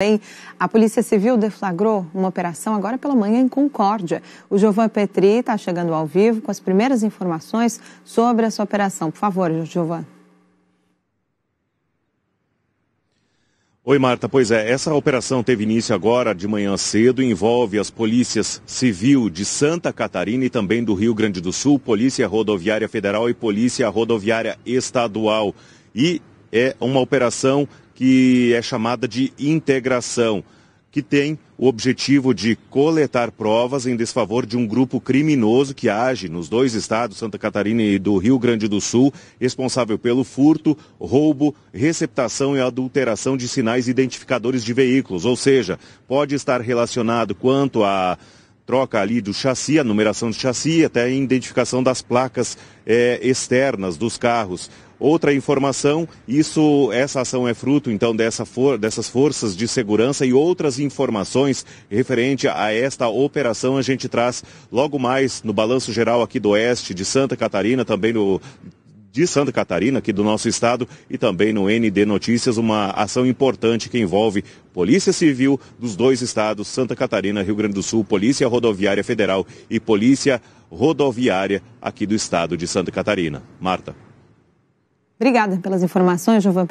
Bem, a Polícia Civil deflagrou uma operação agora pela manhã em Concórdia. O Giovanni Petri está chegando ao vivo com as primeiras informações sobre essa operação. Por favor, Giovanni. Oi, Marta. Pois é, essa operação teve início agora de manhã cedo e envolve as polícias civil de Santa Catarina e também do Rio Grande do Sul, Polícia Rodoviária Federal e Polícia Rodoviária Estadual. E é uma operação que é chamada de integração, que tem o objetivo de coletar provas em desfavor de um grupo criminoso que age nos dois estados, Santa Catarina e do Rio Grande do Sul, responsável pelo furto, roubo, receptação e adulteração de sinais identificadores de veículos, ou seja, pode estar relacionado quanto a troca ali do chassi, a numeração do chassi, até a identificação das placas é, externas dos carros. Outra informação, isso, essa ação é fruto então dessa for, dessas forças de segurança e outras informações referente a esta operação a gente traz logo mais no balanço geral aqui do Oeste de Santa Catarina, também no de Santa Catarina, aqui do nosso estado, e também no ND Notícias, uma ação importante que envolve Polícia Civil dos dois estados, Santa Catarina, Rio Grande do Sul, Polícia Rodoviária Federal e Polícia Rodoviária aqui do estado de Santa Catarina. Marta. Obrigada pelas informações, Giovanni.